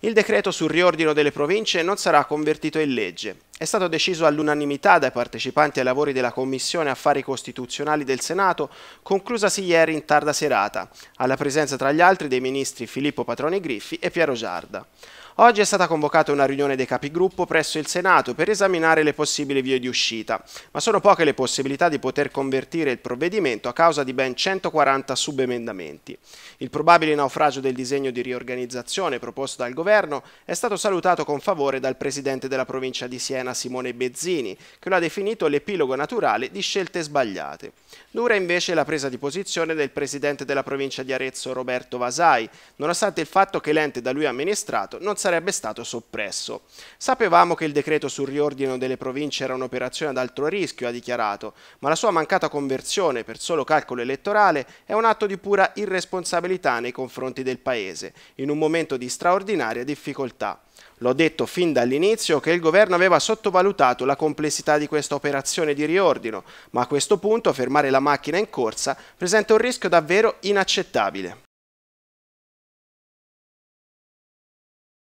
Il decreto sul riordino delle province non sarà convertito in legge è stato deciso all'unanimità dai partecipanti ai lavori della Commissione Affari Costituzionali del Senato, conclusasi ieri in tarda serata, alla presenza tra gli altri dei ministri Filippo Patroni Griffi e Piero Giarda. Oggi è stata convocata una riunione dei capigruppo presso il Senato per esaminare le possibili vie di uscita, ma sono poche le possibilità di poter convertire il provvedimento a causa di ben 140 subemendamenti. Il probabile naufragio del disegno di riorganizzazione proposto dal Governo è stato salutato con favore dal Presidente della provincia di Siena, Elena Simone Bezzini, che lo ha definito l'epilogo naturale di scelte sbagliate. Dura invece la presa di posizione del presidente della provincia di Arezzo Roberto Vasai, nonostante il fatto che l'ente da lui amministrato non sarebbe stato soppresso. Sapevamo che il decreto sul riordino delle province era un'operazione ad altro rischio, ha dichiarato, ma la sua mancata conversione per solo calcolo elettorale è un atto di pura irresponsabilità nei confronti del Paese, in un momento di straordinaria difficoltà. L'ho detto fin dall'inizio che il governo aveva sottovalutato la complessità di questa operazione di riordino, ma a questo punto fermare la macchina in corsa presenta un rischio davvero inaccettabile.